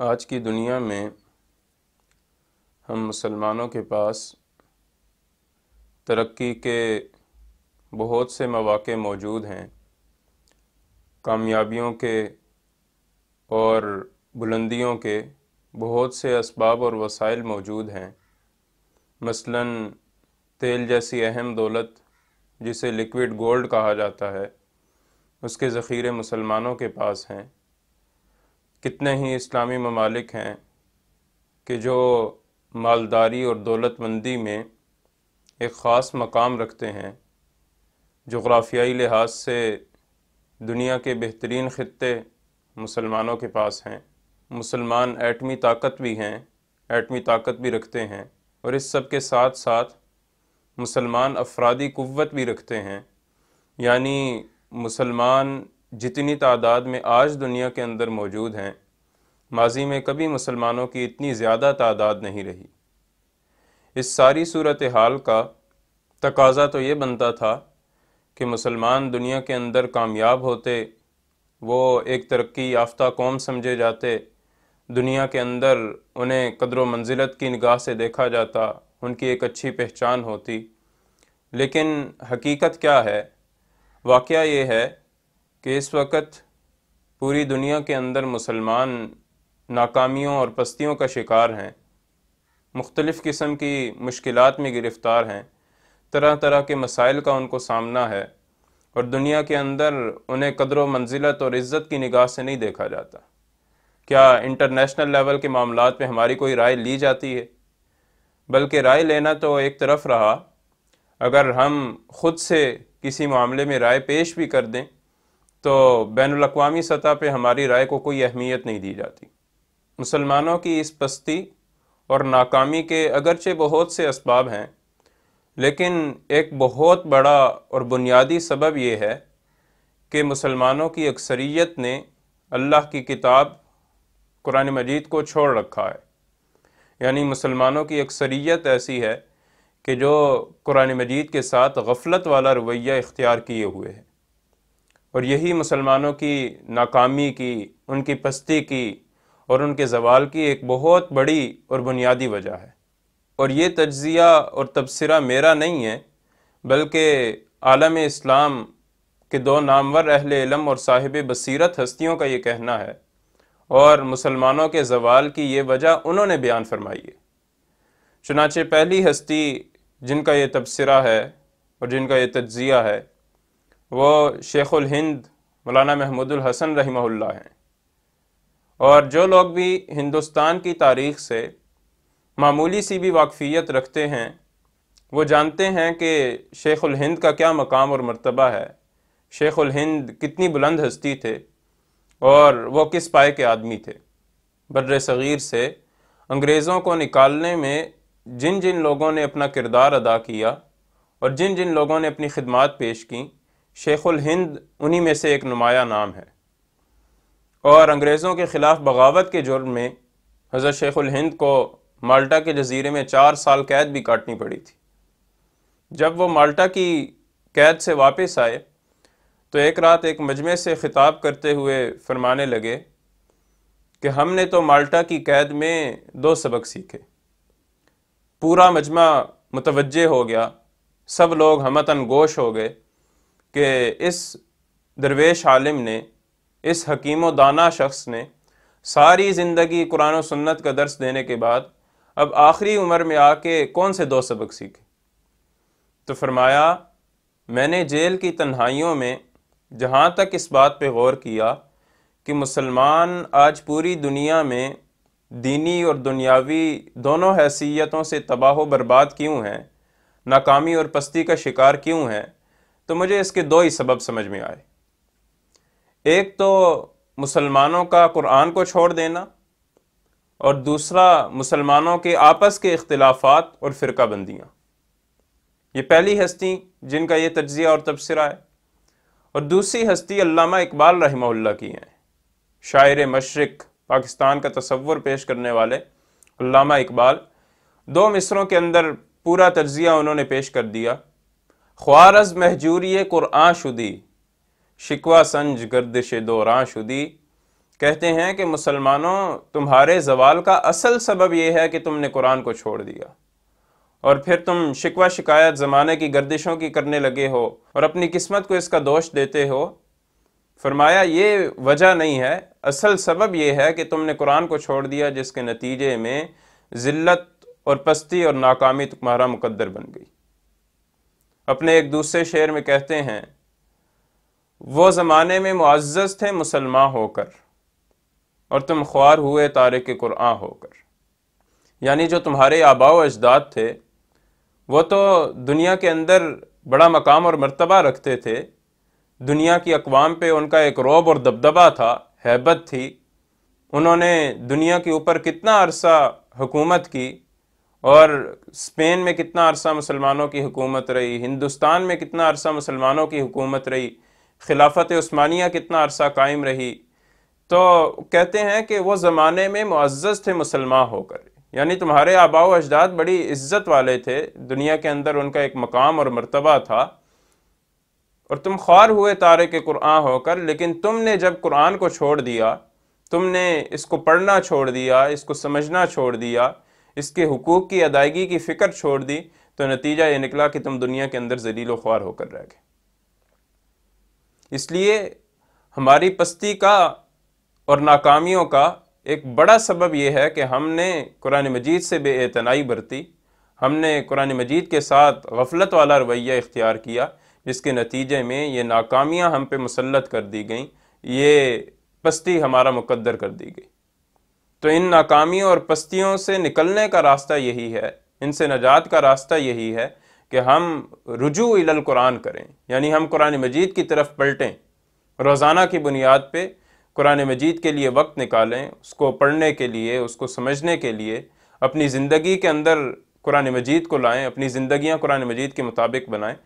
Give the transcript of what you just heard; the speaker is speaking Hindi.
आज की दुनिया में हम मुसलमानों के पास तरक्की के बहुत से मौाक़े मौजूद हैं कामयाबियों के और बुलंदियों के बहुत से इसबाब और वसाइल मौजूद हैं मसलन तेल जैसी अहम दौलत जिसे लिक्विड गोल्ड कहा जाता है उसके ज़ख़ीरे मुसलमानों के पास हैं कितने ही इस्लामी ममालिक हैं कि जो मालदारी और दौलतमंदी में एक ख़ास मकाम रखते हैं जोग्राफियाई लिहाज से दुनिया के बेहतरीन ख़त्े मुसलमानों के पास हैं मुसलमान एटमी ताकत भी हैं एटमी ताकत भी रखते हैं और इस सब के साथ साथ मुसलमान अफरादी क़वत भी रखते हैं यानी मुसलमान जितनी तादाद में आज दुनिया के अंदर मौजूद हैं माजी में कभी मुसलमानों की इतनी ज़्यादा तादाद नहीं रही इस सारी सूरत हाल का तकाजा तो ये बनता था कि मुसलमान दुनिया के अंदर कामयाब होते वो एक तरक्की याफ्ता कौम समझे जाते दुनिया के अंदर उन्हें कदर मंजिलत की निगाह से देखा जाता उनकी एक अच्छी पहचान होती लेकिन हकीकत क्या है वाक़ ये है कि इस वक्त पूरी दुनिया के अंदर मुसलमान नाकामियों और पस्तियों का शिकार हैं मुख्तलिफ़ किस्म की मुश्किल में गिरफ़्तार हैं तरह तरह के मसाइल का उनको सामना है और दुनिया के अंदर उन्हें कदर व मंजिलत और इज़्ज़त की निगाह से नहीं देखा जाता क्या इंटरनेशनल लेवल के मामला में हमारी कोई राय ली जाती है बल्कि राय लेना तो एक तरफ रहा अगर हम ख़ुद से किसी मामले में राय पेश भी कर दें तो बैन अवी सतह पर हमारी राय को कोई अहमियत नहीं दी जाती मुसलमानों की इस पस्ती और नाकामी के अगरचे बहुत से इसबाब हैं लेकिन एक बहुत बड़ा और बुनियादी सबब यह है कि मुसलमानों की अक्सरियत ने अल्लाह की किताब कुरान मजीद को छोड़ रखा है यानी मुसलमानों की अक्सरियत ऐसी है कि जो कुरान मजीद के साथ गफलत वाला रवैया इख्तियार किए हुए है और यही मुसलमानों की नाकामी की उनकी पस्ती की और उनके जवाल की एक बहुत बड़ी और बुनियादी वजह है और ये तजिया और तबसरा मेरा नहीं है बल्कि आलम इस्लाम के दो नामवर अहल इलम और साहिब बसीरत हस्तियों का ये कहना है और मुसलमानों के जवाल की ये वजह उन्होंने बयान फरमाई है चुनाचे पहली हस्ती जिनका ये तबसरा है और जिनका ये तजिया है वो शेखुल हिंद मौलाना महमूदुल हसन रहमहुल्ला हैं और जो लोग भी हिंदुस्तान की तारीख से मामूली सी भी वाकफ़ियत रखते हैं वो जानते हैं कि शेखुल हिंद का क्या मकाम और मर्तबा है शेखुल हिंद कितनी बुलंद हस्ती थे और वो किस पाए के आदमी थे बर्र सग़ीर से अंग्रेज़ों को निकालने में जिन जिन लोगों ने अपना किरदार अदा किया और जिन जिन लोगों ने अपनी खदमात पेश की शेखुल हिंद उन्हीं में से एक नुमाया नाम है और अंग्रेज़ों के ख़िलाफ़ बगावत के जुर्म में हज़रत शेखुल हिंद को माल्टा के जजीरे में चार साल कैद भी काटनी पड़ी थी जब वो माल्टा की कैद से वापस आए तो एक रात एक मजमे से ख़िताब करते हुए फरमाने लगे कि हमने तो माल्टा की कैद में दो सबक सीखे पूरा मजमा मुतवजह हो गया सब लोग हमतन गोश हो गए कि इस दरवेश आलिम ने इस हकीम व दाना शख्स ने सारी ज़िंदगी कुरान और सुन्नत का दर्स देने के बाद अब आखिरी उम्र में आके कौन से दो सबक सीखे तो फरमाया मैंने जेल की तन्हाइयों में जहाँ तक इस बात पे गौर किया कि मुसलमान आज पूरी दुनिया में दीनी और दुनियावी दोनों हैसियतों से तबाह बर्बाद क्यों हैं नाकामी और पस्ती का शिकार क्यों हैं तो मुझे इसके दो ही सबब समझ में आए एक तो मुसलमानों का कुरान को छोड़ देना और दूसरा मुसलमानों के आपस के इख्तलाफात और फ़िरका बंदियाँ ये पहली हस्ती जिनका ये तजिया और तबसरा है और दूसरी हस्ती अल्लामा इकबाल रहमल्ला की हैं शायर मशरक़ पाकिस्तान का तस्वुर पेश करने वाले अल्लामा इकबाल दो मिसरों के अंदर पूरा तजिया उन्होंने पेश कर दिया ख्वारज महजूरी कुर शुदी शिकवा संज गर्दिश दो शुदी कहते हैं कि मुसलमानों तुम्हारे जवाल का असल सबब यह है कि तुमने कुरान को छोड़ दिया और फिर तुम शिकवा शिकायत ज़माने की गर्दिशों की करने लगे हो और अपनी किस्मत को इसका दोष देते हो फरमाया ये वजह नहीं है असल सबब यह है कि तुमने कुरान को छोड़ दिया जिसके नतीजे में ज़िल्लत और पस्ती और नाकामी तुम्हारा मुकद्दर बन गई अपने एक दूसरे शेर में कहते हैं वो ज़माने में मुआज़ थे मुसलमान होकर और तुम ख्वार हुए तारे के कुरान होकर यानी जो तुम्हारे आबाओ अजदाद थे वो तो दुनिया के अंदर बड़ा मकाम और मरतबा रखते थे दुनिया की अकवाम पे उनका एक रौब और दबदबा था हैबत थी उन्होंने दुनिया के ऊपर कितना अरसा हुकूमत की और स्पेन में कितना अरसा मुसलमानों की हुकूमत रही हिंदुस्तान में कितना अरसा मुसलमानों की हुकूमत रही खिलाफत उस्मानिया कितना अरसा कायम रही तो कहते हैं कि वो ज़माने में मुआज़ थे मुसलमान होकर यानी तुम्हारे आबाओ अजदाद बड़ी इज्जत वाले थे दुनिया के अंदर उनका एक मकाम और मरतबा था और तुम ख्वार हुए तारे के कुरान होकर लेकिन तुमने जब कुरान को छोड़ दिया तुमने इसको पढ़ना छोड़ दिया इसको समझना छोड़ दिया इसके हकूक़ की अदायगी की फ़िक्र छोड़ दी तो नतीजा ये निकला कि तुम दुनिया के अंदर जलील ख्वार होकर रह गए इसलिए हमारी पस्ती का और नाकामियों का एक बड़ा सबब यह है कि हमने कुरान मजीद से बेतनाई बरती हमने कुरान मजीद के साथ गफलत वाला रवैया इख्तियार किया जिसके नतीजे में ये नाकामियाँ हम पे मुसलत कर दी गई ये पस्ती हमारा मुकद्दर कर दी गई तो इन नाकामियों और पस्तियों से निकलने का रास्ता यही है इनसे नजात का रास्ता यही है कि हम रुजू इलल कुरान करें यानी हम कुरान मजीद की तरफ पलटें रोज़ाना की बुनियाद पे कुरान मजीद के लिए वक्त निकालें उसको पढ़ने के लिए उसको समझने के लिए अपनी ज़िंदगी के अंदर कुरान मजीद को लाएं अपनी ज़िंदियाँ कुरान मजीद के मुताबिक बनाएं